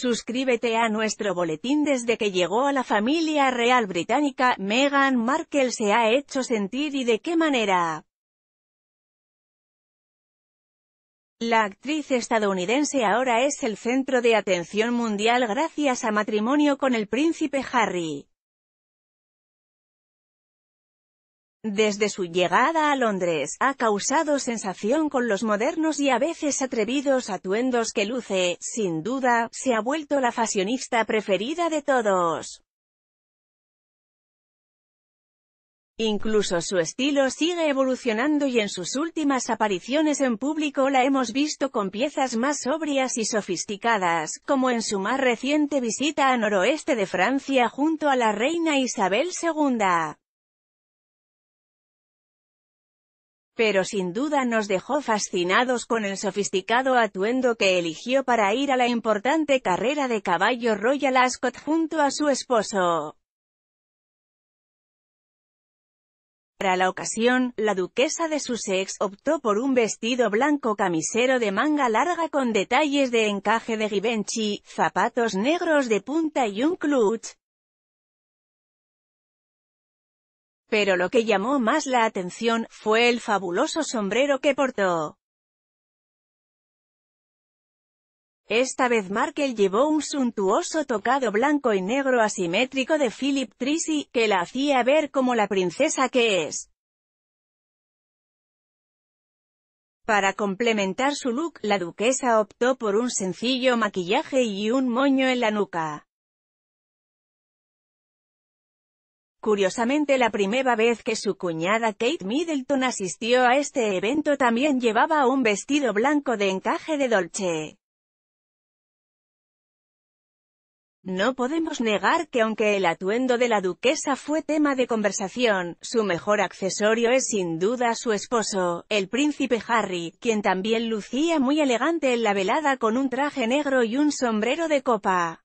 Suscríbete a nuestro boletín desde que llegó a la familia real británica, Meghan Markle se ha hecho sentir y de qué manera. La actriz estadounidense ahora es el centro de atención mundial gracias a matrimonio con el príncipe Harry. Desde su llegada a Londres, ha causado sensación con los modernos y a veces atrevidos atuendos que luce, sin duda, se ha vuelto la fashionista preferida de todos. Incluso su estilo sigue evolucionando y en sus últimas apariciones en público la hemos visto con piezas más sobrias y sofisticadas, como en su más reciente visita a noroeste de Francia junto a la reina Isabel II. pero sin duda nos dejó fascinados con el sofisticado atuendo que eligió para ir a la importante carrera de caballo Royal Ascot junto a su esposo. Para la ocasión, la duquesa de Sussex optó por un vestido blanco camisero de manga larga con detalles de encaje de Givenchy, zapatos negros de punta y un clutch, Pero lo que llamó más la atención, fue el fabuloso sombrero que portó. Esta vez Markel llevó un suntuoso tocado blanco y negro asimétrico de Philip Trisi, que la hacía ver como la princesa que es. Para complementar su look, la duquesa optó por un sencillo maquillaje y un moño en la nuca. Curiosamente la primera vez que su cuñada Kate Middleton asistió a este evento también llevaba un vestido blanco de encaje de Dolce. No podemos negar que aunque el atuendo de la duquesa fue tema de conversación, su mejor accesorio es sin duda su esposo, el príncipe Harry, quien también lucía muy elegante en la velada con un traje negro y un sombrero de copa.